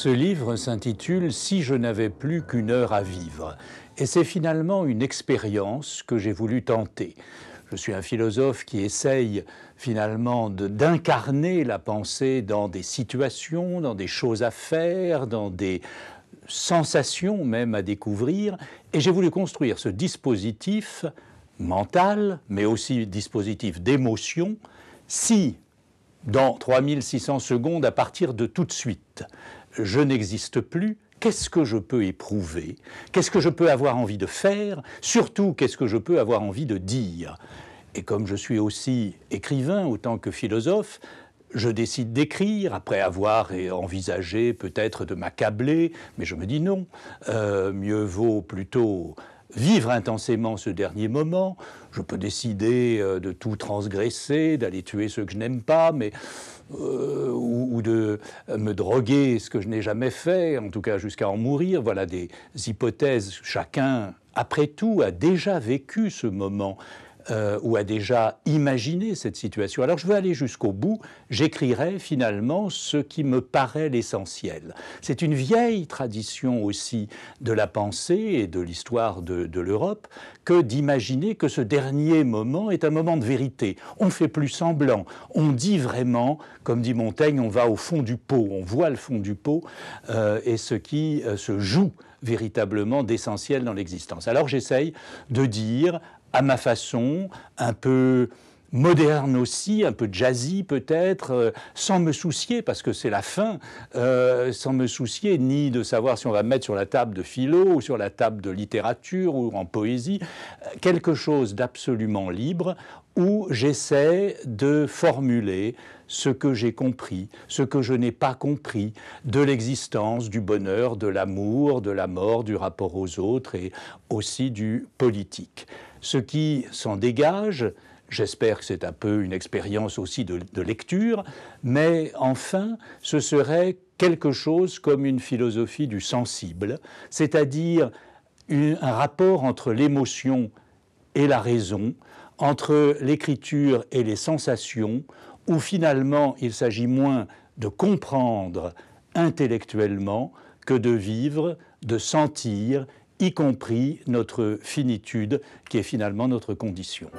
Ce livre s'intitule Si je n'avais plus qu'une heure à vivre. Et c'est finalement une expérience que j'ai voulu tenter. Je suis un philosophe qui essaye finalement d'incarner la pensée dans des situations, dans des choses à faire, dans des sensations même à découvrir. Et j'ai voulu construire ce dispositif mental, mais aussi dispositif d'émotion, si dans 3600 secondes à partir de tout de suite, je n'existe plus, qu'est-ce que je peux éprouver Qu'est-ce que je peux avoir envie de faire Surtout, qu'est-ce que je peux avoir envie de dire Et comme je suis aussi écrivain autant que philosophe, je décide d'écrire après avoir envisagé peut-être de m'accabler, mais je me dis non, euh, mieux vaut plutôt vivre intensément ce dernier moment. Je peux décider euh, de tout transgresser, d'aller tuer ceux que je n'aime pas, mais euh, euh, me, droguer, ce que je n'ai jamais fait, en tout cas jusqu'à en mourir. Voilà des hypothèses. Chacun, après tout, a déjà vécu ce moment. Euh, ou a déjà imaginé cette situation. Alors je veux aller jusqu'au bout, j'écrirai finalement ce qui me paraît l'essentiel. C'est une vieille tradition aussi de la pensée et de l'histoire de, l'Europe que d'imaginer que ce dernier moment est un moment de vérité. On ne fait plus semblant, on dit vraiment, comme dit Montaigne, on va au fond du pot, on voit le fond du pot euh, et ce qui euh, se joue véritablement d'essentiel dans l'existence. Alors j'essaye de dire à ma façon, un peu moderne aussi, un peu jazzy peut-être, euh, sans me soucier, parce que c'est la fin, euh, sans me soucier ni de savoir si on va mettre sur la table de philo ou sur la table de littérature ou en poésie, euh, quelque chose d'absolument libre où j'essaie de formuler ce que j'ai compris, ce que je n'ai pas compris de l'existence, du bonheur, de l'amour, de la mort, du rapport aux autres et aussi du politique. Ce qui s'en dégage, J'espère que c'est un peu une expérience aussi de, lecture, mais enfin, ce serait quelque chose comme une philosophie du sensible, c'est-à-dire un rapport entre l'émotion et la raison, entre l'écriture et les sensations, où finalement il s'agit moins de comprendre intellectuellement que de vivre, de sentir, y compris notre finitude, qui est finalement notre condition.